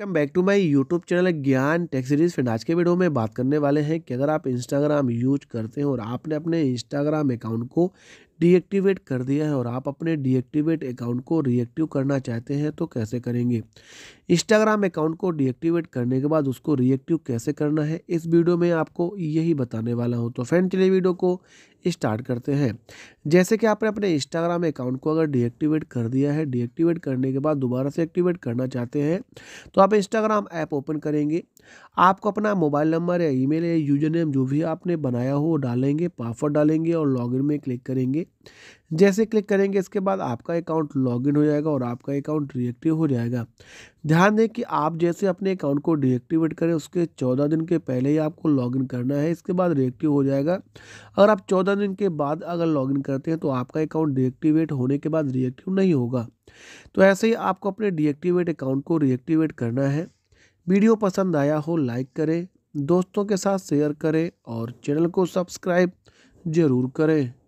come back to my YouTube channel Gyan tech series friend आज के video में बात करने वाले हैं कि अगर आप इंस्टाग्राम यूज करते हैं और आपने अपने इंस्टाग्राम अकाउंट को डीएक्टिवेट कर दिया है और आप अपने डीएक्टिवेट अकाउंट को रिएक्टिव करना चाहते हैं तो कैसे करेंगे इंस्टाग्राम अकाउंट को डीएक्टिवेट करने के बाद उसको रिएक्टिव कैसे करना है इस वीडियो में आपको यही बताने वाला हूँ तो फ्रेंड चलिए वीडियो को स्टार्ट करते हैं जैसे कि आपने अपने इंस्टाग्राम अकाउंट को अगर डीएक्टिवेट कर दिया है डीएक्टिवेट करने के बाद दोबारा से एक्टिवेट करना चाहते हैं तो आप इंस्टाग्राम ऐप ओपन करेंगे आपको अपना मोबाइल नंबर या ईमेल या यूजर नेम जो भी आपने बनाया हो वो डालेंगे पासवर्ड डालेंगे और लॉगिन में क्लिक करेंगे जैसे क्लिक करेंगे इसके बाद आपका अकाउंट लॉगिन हो जाएगा और आपका अकाउंट रिएक्टिव हो जाएगा ध्यान दें कि आप जैसे अपने अकाउंट को डिएक्टिवेट करें उसके चौदह दिन के पहले ही आपको लॉगिन करना है इसके बाद रिएक्टिव हो जाएगा अगर आप चौदह दिन के बाद अगर लॉगिन करते हैं तो आपका अकाउंट डिएक्टिवेट होने के बाद रिएक्टिव नहीं होगा तो ऐसे ही आपको अपने डिएक्टिवेट अकाउंट को रिएक्टिवेट करना है वीडियो पसंद आया हो लाइक करें दोस्तों के साथ शेयर करें और चैनल को सब्सक्राइब ज़रूर करें